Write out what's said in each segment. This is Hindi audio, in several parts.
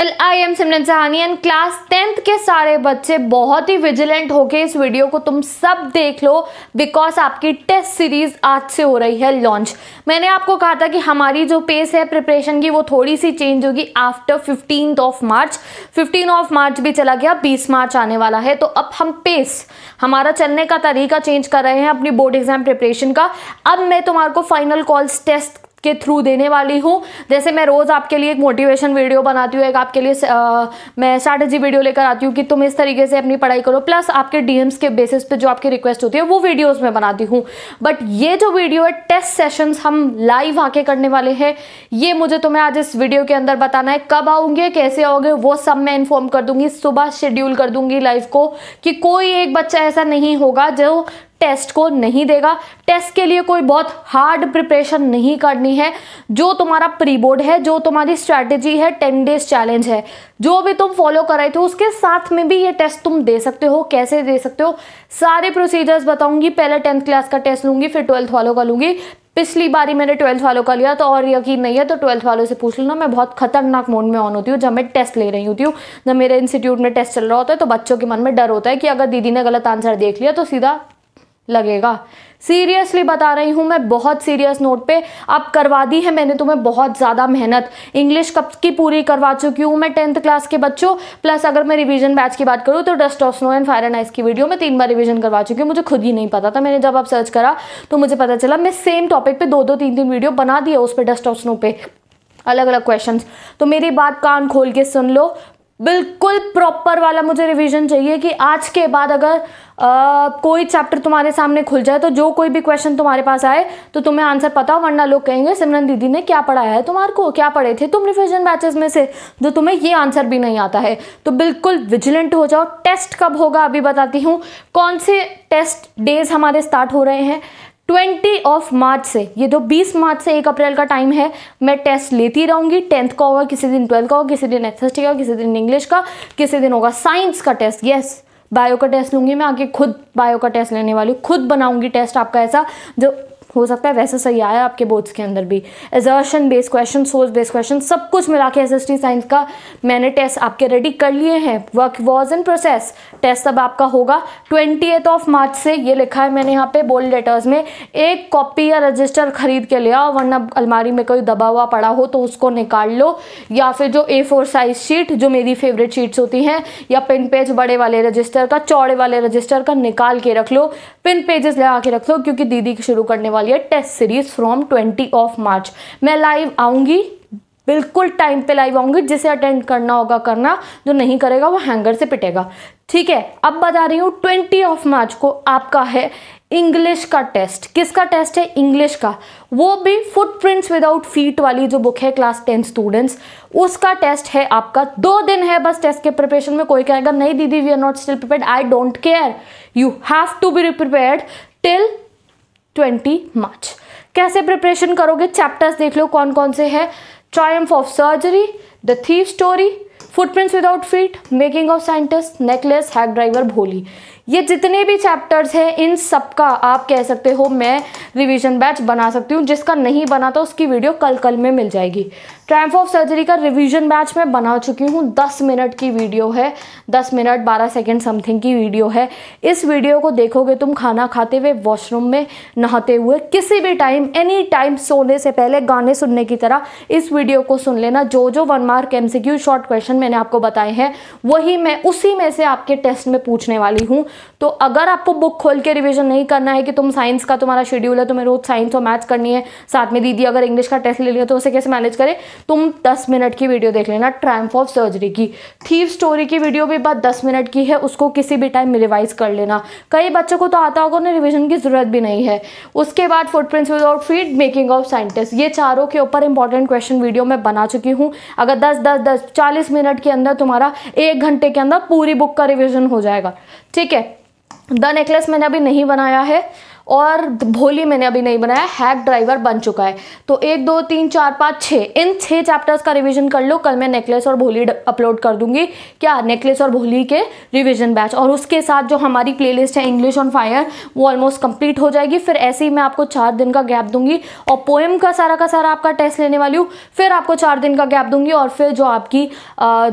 एल आई एम सिमन सिमरन एंड क्लास टेंथ के सारे बच्चे बहुत ही विजिलेंट होके इस वीडियो को तुम सब देख लो बिकॉज आपकी टेस्ट सीरीज आज से हो रही है लॉन्च मैंने आपको कहा था कि हमारी जो पेस है प्रिपरेशन की वो थोड़ी सी चेंज होगी after fifteen of March fifteen of March भी चला गया बीस मार्च आने वाला है तो अब हम पेस हमारा चलने का तरीका चेंज कर रहे हैं अपनी बोर्ड एग्जाम प्रिपरेशन का अब मैं तुम्हारे को फाइनल कॉल्स टेस्ट के थ्रू देने वाली हूँ जैसे मैं रोज़ आपके लिए एक मोटिवेशन वीडियो बनाती हूँ एक आपके लिए आ, मैं स्ट्रैटेजी वीडियो लेकर आती हूँ कि तुम इस तरीके से अपनी पढ़ाई करो प्लस आपके डीएम्स के बेसिस पे जो आपकी रिक्वेस्ट होती है वो वीडियोज़ में बनाती हूँ बट ये जो वीडियो है टेस्ट सेशंस हम लाइव आके करने वाले हैं ये मुझे तुम्हें आज इस वीडियो के अंदर बताना है कब आऊँगे कैसे आओगे वो सब मैं इन्फॉर्म कर दूंगी सुबह शेड्यूल कर दूंगी लाइव को कि कोई एक बच्चा ऐसा नहीं होगा जो टेस्ट को नहीं देगा टेस्ट के लिए कोई बहुत हार्ड प्रिपरेशन नहीं करनी है जो तुम्हारा प्री बोर्ड है जो तुम्हारी स्ट्रैटेजी है टेन डेज चैलेंज है जो भी तुम फॉलो कर रहे थे उसके साथ में भी ये टेस्ट तुम दे सकते हो कैसे दे सकते हो सारे प्रोसीजर्स बताऊंगी पहले टेंथ क्लास का टेस्ट लूंगी फिर ट्वेल्थ वालों का लूंगी पिछली बारी मैंने ट्वेल्थ वालों का लिया तो और यकीन नहीं है तो ट्वेल्थ वालों से पूछ लेना मैं बहुत खतरनाक मोड में ऑन होती हूँ जब मैं टेस्ट ले रही होती हूँ जब मेरे इंस्टीट्यूट में टेस्ट चल रहा होता है तो बच्चों के मन में डर होता है कि अगर दीदी ने गलत आंसर देख लिया तो सीधा लगेगा सीरियसली बता रही हूँ मैं बहुत सीरियस नोट पे अब करवा दी है मैंने तुम्हें बहुत ज़्यादा मेहनत इंग्लिश कब की पूरी करवा चुकी हूँ मैं टेंथ क्लास के बच्चों प्लस अगर मैं रिवीजन बैच की बात करूँ तो dust of snow and fire and ice की वीडियो में तीन बार रिवीजन करवा चुकी हूँ मुझे खुद ही नहीं पता था मैंने जब आप सर्च करा तो मुझे पता चला मैं सेम टॉपिक पर दो दो तीन तीन वीडियो बना दिया उस पर डस्ट ऑफ स्नो पर अलग अलग क्वेश्चंस तो मेरी बात कान खोल के सुन लो बिल्कुल प्रॉपर वाला मुझे रिवीजन चाहिए कि आज के बाद अगर आ, कोई चैप्टर तुम्हारे सामने खुल जाए तो जो कोई भी क्वेश्चन तुम्हारे पास आए तो तुम्हें आंसर पता हो वरना लोग कहेंगे सिमरन दीदी ने क्या पढ़ाया है तुम्हारे को क्या पढ़े थे तुम रिविजन बैचेस में से जो तुम्हें ये आंसर भी नहीं आता है तो बिल्कुल विजिलेंट हो जाओ टेस्ट कब होगा अभी बताती हूँ कौन से टेस्ट डेज हमारे स्टार्ट हो रहे हैं ट्वेंटी ऑफ मार्च से ये तो बीस मार्च से एक अप्रैल का टाइम है मैं टेस्ट लेती रहूँगी टेंथ का होगा किसी दिन ट्वेल्थ का होगा किसी दिन एथेस्टिक का किसी दिन इंग्लिश का किसी दिन होगा साइंस का टेस्ट यस बायो का टेस्ट लूँगी मैं आगे खुद बायो का टेस्ट लेने वाली हूँ खुद बनाऊँगी टेस्ट आपका ऐसा जो हो सकता है वैसे सही आया आपके बोर्ड्स के अंदर भी assertion based question source based question सब कुछ मिला के एस साइंस का मैंने टेस्ट आपके रेडी कर लिए हैं work was in process test अब आपका होगा ट्वेंटी ऑफ मार्च से ये लिखा है मैंने यहाँ पे बोल्ड लेटर्स में एक कॉपी या रजिस्टर खरीद के ले आओ वरना अलमारी में कोई दबा हुआ पड़ा हो तो उसको निकाल लो या फिर जो ए फोर साइज शीट जो मेरी फेवरेट शीट्स होती हैं या पिन पेज बड़े वाले रजिस्टर का चौड़े वाले रजिस्टर का निकाल के रख लो पिन पेजेस लगा के रख लो क्योंकि दीदी शुरू करने वाले वाली है test series from twenty of March मैं लाइव आऊंगी बिल्कुल टाइम पे लाइव आऊंगी जिसे अटेंड करना होगा करना जो नहीं करेगा वो हैंगर से पिटेगा ठीक है अब बता रही हूँ ट्वेंटी ऑफ मार्च को आपका है इंग्लिश का टेस्ट किसका टेस्ट है इंग्लिश का वो भी फुटप्रिंट्स विदाउट फीट वाली जो बुक है क्लास टेन स्टूडेंट्स उसका टेस्ट है आपका दो दिन है बस टेस्ट के प्रिपरेशन में कोई कहेगा नहीं दीदी we are not still prepare I don't care you have to be prepare till twenty March कैसे प्रिपरेशन करोगे चैप्टर्स देख लो कौन कौन से हैं triumph of surgery the thief story footprints without feet making of scientist necklace hack driver Bholi ये जितने भी चैप्टर्स हैं इन सब का आप कह सकते हो मैं रिवीजन बैच बना सकती हूँ जिसका नहीं बना तो उसकी वीडियो कल कल में मिल जाएगी ट्रैम्फ ऑफ सर्जरी का रिवीजन बैच मैं बना चुकी हूँ दस मिनट की वीडियो है दस मिनट बारह सेकेंड समथिंग की वीडियो है इस वीडियो को देखोगे तुम खाना खाते हुए वॉशरूम में नहाते हुए किसी भी टाइम एनी टाइम सोने से पहले गाने सुनने की तरह इस वीडियो को सुन लेना जो जो one mark and short question मैंने आपको बताए हैं वही मैं उसी में से आपके टेस्ट में पूछने वाली हूँ तो अगर आपको बुक खोल के रिविजन नहीं करना है कि तुम साइंस का तुम्हारा शेड्यूल है तुम्हें रोज साइंस और मैथ्स करनी है साथ में दीदी अगर इंग्लिश का टेस्ट ले लिया तो उसे कैसे मैनेज करें तुम दस मिनट की वीडियो देख लेना ट्रैम्प ऑफ सर्जरी की थीव स्टोरी की वीडियो भी बात दस मिनट की है उसको किसी भी टाइम रिवाइज कर लेना कई बच्चों को तो आता होगा उन्हें रिविजन की ज़रूरत भी नहीं है उसके बाद footprints without feet making of scientist ये चारों के ऊपर इंपॉर्टेंट क्वेश्चन वीडियो में बना चुकी हूँ अगर दस दस दस चालीस मिनट के अंदर तुम्हारा एक घंटे के अंदर पूरी बुक का रिविजन हो जाएगा ठीक है द नेकलेस मैंने अभी नहीं बनाया है और भोली मैंने अभी नहीं बनाया हैक ड्राइवर बन चुका है तो एक दो तीन चार पाँच छः इन छः चैप्टर्स का रिवीजन कर लो कल मैं नेकलेस और भोली अपलोड कर दूंगी क्या नेकलेस और भोली के रिवीजन बैच और उसके साथ जो हमारी प्लेलिस्ट है इंग्लिश ऑन फायर वो ऑलमोस्ट कंप्लीट हो जाएगी फिर ऐसे ही मैं आपको चार दिन का गैप दूंगी और पोएम का सारा का सारा आपका टेस्ट लेने वाली हूँ फिर आपको चार दिन का गैप दूंगी और फिर जो आपकी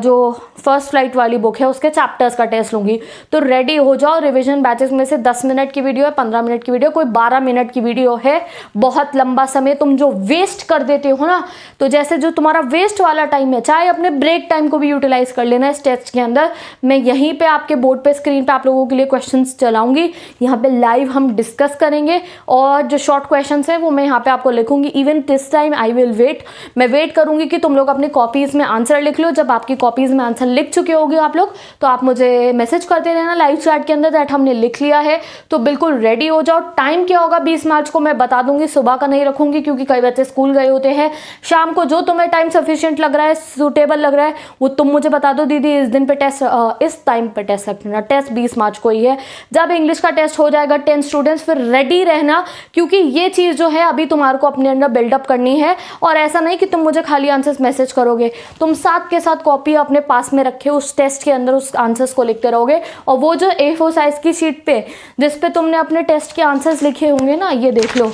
जो फर्स्ट फ्लाइट वाली बुक है उसके चैप्टर्स का टेस्ट लूँगी तो रेडी हो जाओ रिविजन बैचेस में से दस मिनट की वीडियो है पंद्रह मिनट की वीडियो वीडियो कोई बारह मिनट की वीडियो है बहुत लंबा समय तुम जो वेस्ट कर देते हो ना तो जैसे जो तुम्हारा वेस्ट वाला टाइम है चाहे अपने ब्रेक टाइम को भी यूटिलाइज कर लेना इस टेस्ट के अंदर मैं यहीं पर आपके बोर्ड पर स्क्रीन पर आप लोगों के लिए क्वेश्चन चलाऊंगी यहाँ पर लाइव हम डिस्कस करेंगे और जो शॉर्ट क्वेश्चन है वो मैं यहाँ पर आपको लिखूंगी even this time I will wait मैं वेट करूंगी कि तुम लोग अपनी कॉपीज़ में आंसर लिख लो जब आपकी कॉपीज़ में आंसर लिख चुके होगी आप लोग तो आप मुझे मैसेज करते रहना लाइव चैट के अंदर दैट हमने लिख लिया है तो बिल्कुल रेडी हो जाओ टाइम क्या होगा बीस मार्च को मैं बता दूंगी सुबह का नहीं रखूंगी क्योंकि कई बच्चे स्कूल गए होते हैं शाम को जो तुम्हें टाइम सफिशियंट लग रहा है सूटेबल लग रहा है वो तुम मुझे बता दो दीदी इस दिन पे टेस्ट इस टाइम पे टेस्ट रखना टेस्ट बीस मार्च को ही है जब इंग्लिश का टेस्ट हो जाएगा टेन स्टूडेंट्स फिर रेडी रहना क्योंकि ये चीज़ जो है अभी तुम्हारे को अपने अंदर बिल्डअप करनी है और ऐसा नहीं कि तुम मुझे खाली आंसर्स मैसेज करोगे तुम साथ के साथ कॉपी अपने पास में रखे उस टेस्ट के अंदर उस आंसर्स को लिखते रहोगे और वो जो ए फोर साइज की शीट पे जिस पे तुमने अपने टेस्ट के आंसर आंसर्स लिखे होंगे ना ये देख लो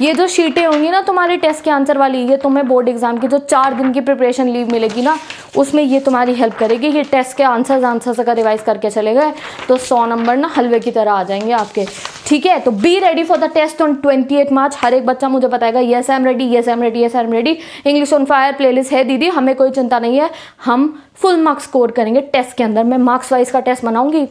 ये जो शीटें होंगी ना तुम्हारे टेस्ट के आंसर वाली ये तुम्हें बोर्ड एग्ज़ाम की जो चार दिन की प्रिपरेशन लीव मिलेगी ना उसमें ये तुम्हारी हेल्प करेगी ये टेस्ट के आंसर्स आंसर्स अगर रिवाइज करके चले गए तो सौ नंबर ना हलवे की तरह आ जाएंगे आपके ठीक है तो be ready for the test on twenty eight March हर एक बच्चा मुझे बताएगा yes I am ready yes I am ready yes I am ready English on fire play है दीदी हमें कोई चिंता नहीं है हम फुल मार्क्स स्कोर करेंगे टेस्ट के अंदर मैं मार्क्स वाइज का टेस्ट बनाऊंगी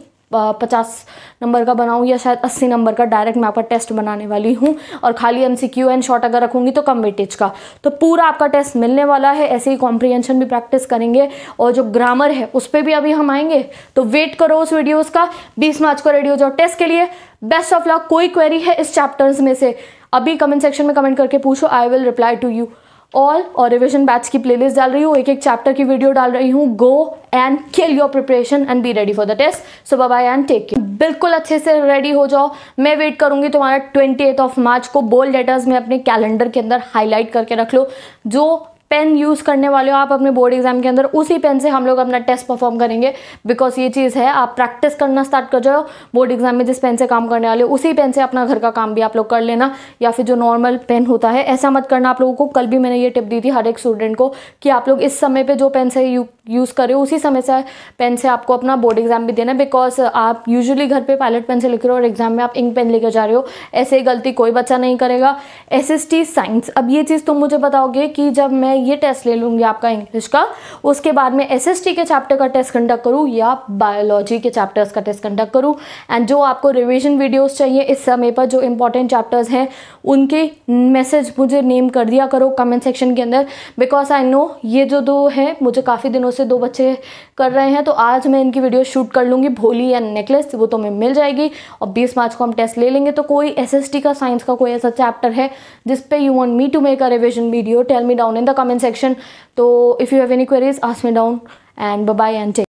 पचास नंबर का बनाऊँ या शायद अस्सी नंबर का डायरेक्ट मैं आपका टेस्ट बनाने वाली हूँ और खाली M C Q and short अगर रखूँगी तो कम वेटेज का तो पूरा आपका टेस्ट मिलने वाला है ऐसे ही कॉम्प्रीहेंशन भी प्रैक्टिस करेंगे और जो ग्रामर है उस पर भी अभी हम आएंगे तो वेट करो उस वीडियोज़ का बीस मार्च को रेडी हो जाओ टेस्ट के लिए बेस्ट ऑफ लक कोई क्वेरी है इस चैप्टर्स में से अभी कमेंट सेक्शन में कमेंट करके पूछो I will reply to you all और रिविजन बैच की प्ले डाल रही हूँ एक एक चैप्टर की वीडियो डाल रही हूँ go and kill your preparation and be ready for the test so bye and take बिल्कुल अच्छे से रेडी हो जाओ मैं वेट करूंगी तुम्हारा ट्वेंटी ऑफ मार्च को बोल्ड लेटर्स में अपने कैलेंडर के अंदर हाईलाइट करके रख लो जो पेन यूज़ करने वाले हो आप अपने बोर्ड एग्जाम के अंदर उसी पेन से हम लोग अपना टेस्ट परफॉर्म करेंगे बिकॉज ये चीज़ है आप प्रैक्टिस करना स्टार्ट कर जाओ बोर्ड एग्जाम में जिस पेन से काम करने वाले हो उसी पेन से अपना घर का काम भी आप लोग कर लेना या फिर जो नॉर्मल पेन होता है ऐसा मत करना आप लोगों को कल भी मैंने ये टिप दी थी हर एक स्टूडेंट को कि आप लोग इस समय पर जो पेन से यू यूज़ कर रहे हो उसी समय से पेन से आपको अपना बोर्ड एग्जाम भी देना है बिकॉज uh, आप यूजुअली घर पे पायलट पेन से लिख रहे हो और एग्जाम में आप इंक पेन लेकर जा रहे हो ऐसे गलती कोई बच्चा नहीं करेगा एस एस टी साइंस अब ये चीज़ तुम मुझे बताओगे कि जब मैं ये टेस्ट ले लूँगी आपका इंग्लिश का उसके बाद में एस एस टी के चैप्टर का टेस्ट कंडक्ट करूँ या बायोलॉजी के चैप्टर्स का टेस्ट कंडक्ट करूँ एंड जो आपको रिविजन वीडियोज़ चाहिए इस समय पर जो इंपॉर्टेंट चैप्टर्स हैं उनके मैसेज मुझे नेम कर दिया करो कमेंट सेक्शन के अंदर बिकॉज आई नो ये जो दो है मुझे काफ़ी दिनों से दो बच्चे कर रहे हैं तो आज मैं इनकी वीडियो शूट कर लूँगी भोली या नेकलेस वो तो हमें मिल जाएगी और बीस मार्च को हम टेस्ट ले लेंगे तो कोई एस का साइंस का कोई ऐसा चैप्टर है जिस पे you want me to make a revision video tell me down in the comment section तो if you have any queries ask me down and bye and